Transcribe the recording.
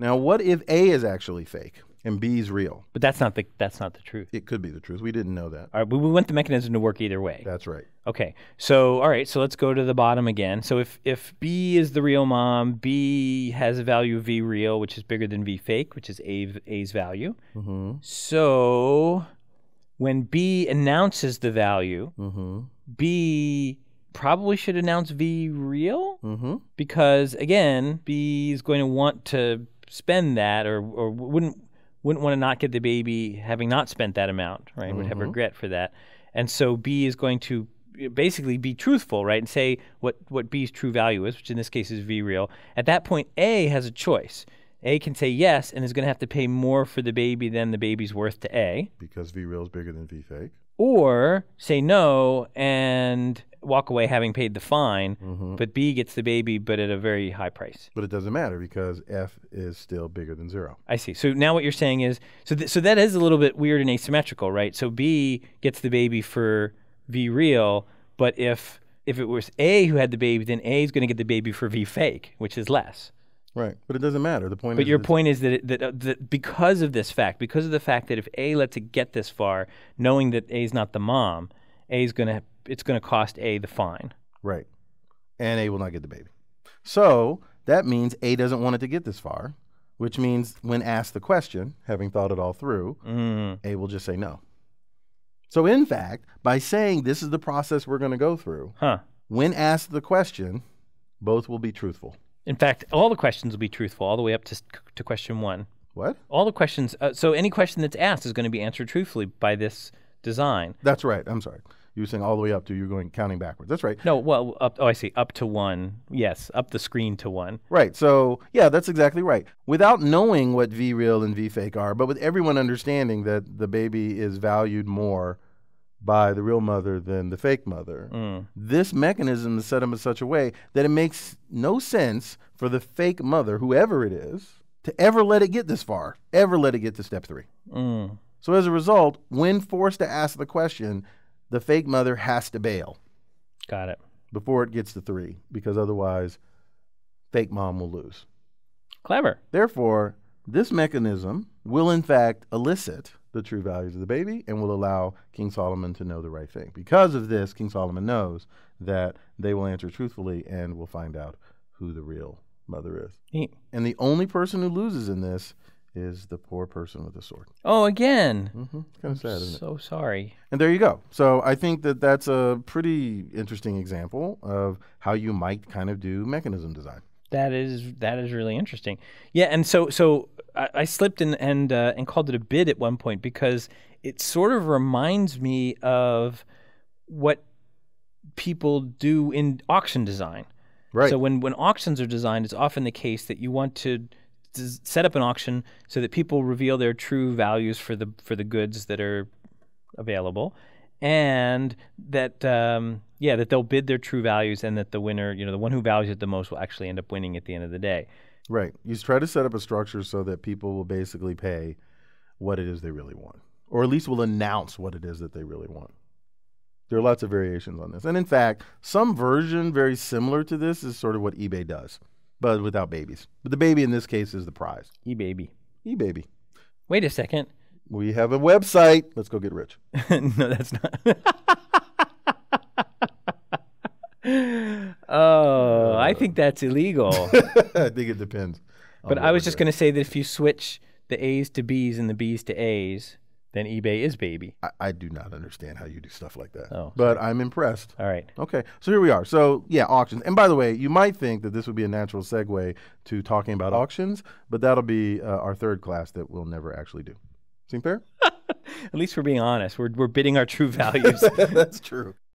Now, what if A is actually fake and B is real? But that's not the that's not the truth. It could be the truth. We didn't know that. All right, we want the mechanism to work either way. That's right. Okay. So, all right, so let's go to the bottom again. So if if B is the real mom, B has a value of V real, which is bigger than V fake, which is A, A's value. Mm-hmm. So when B announces the value, mm-hmm. B probably should announce V real mm-hmm. because again, B is going to want to spend that or, or wouldn't wouldn't want to not get the baby having not spent that amount, right? Mm-hmm. Would have mm-hmm. regret for that. And so B is going to eh, basically be truthful, right, and say what what B's true value is, which in this case is V real. At that point, A has a choice. A can say yes and is going to have to pay more for the baby than the baby's worth to A because V real is bigger than V fake or say no and walk away having paid the fine, mm-hmm. but B gets the baby, but at a very high price. But it doesn't matter because F is still bigger than zero. I see. So now what you're saying is so th- so that is a little bit weird and asymmetrical, right? So B gets the baby for V real, but if if it was A who had the baby, then A is going to get the baby for V fake, which is less. Right, but it doesn't matter. The point. But is your point is that, it, that, uh, that because of this fact, because of the fact that if A lets it get this far, knowing that A is not the mom, A is gonna it's gonna cost A the fine. Right, and A will not get the baby. So that means A doesn't want it to get this far, which means when asked the question, having thought it all through, mm. A will just say no. So in fact, by saying this is the process we're going to go through, huh. when asked the question, both will be truthful. In fact, all the questions will be truthful all the way up to, to question one. What? All the questions. Uh, so any question that's asked is going to be answered truthfully by this design. That's right. I'm sorry. You were saying all the way up to you're going counting backwards. That's right. No, well, up, oh, I see. Up to one. Yes, up the screen to one. Right. So, yeah, that's exactly right. Without knowing what V real and V fake are, but with everyone understanding that the baby is valued more by the real mother than the fake mother. Mm. This mechanism is set up in such a way that it makes no sense for the fake mother, whoever it is, to ever let it get this far, ever let it get to step three. Mm. So as a result, when forced to ask the question, the fake mother has to bail. Got it. Before it gets to three, because otherwise, fake mom will lose. Clever. Therefore, this mechanism will in fact elicit the true values of the baby and will allow King Solomon to know the right thing. Because of this, King Solomon knows that they will answer truthfully and will find out who the real mother is. And the only person who loses in this is the poor person with the sword. Oh, again. Mm-hmm. Kind of sad, isn't so it? So sorry. And there you go. So I think that that's a pretty interesting example of how you might kind of do mechanism design. That is that is really interesting. Yeah, and so so I, I slipped and and uh, and called it a bid at one point because it sort of reminds me of what people do in auction design. Right. So when when auctions are designed, it's often the case that you want to set up an auction so that people reveal their true values for the for the goods that are available, and that um, yeah that they'll bid their true values and that the winner you know the one who values it the most will actually end up winning at the end of the day. Right. You try to set up a structure so that people will basically pay what it is they really want, or at least will announce what it is that they really want. There are lots of variations on this. And in fact, some version very similar to this is sort of what eBay does, but without babies. But the baby in this case is the prize. eBaby. eBaby. Wait a second. We have a website. Let's go get rich. no, that's not. Oh, I uh, think that's illegal. I think it depends. But I was just going to say that if you switch the A's to B's and the B's to A's, then eBay is baby. I, I do not understand how you do stuff like that. Oh. But I'm impressed. All right. Okay. So here we are. So, yeah, auctions. And by the way, you might think that this would be a natural segue to talking about auctions, but that'll be uh, our third class that we'll never actually do. Seem fair? At least we're being honest. We're, we're bidding our true values. That's true.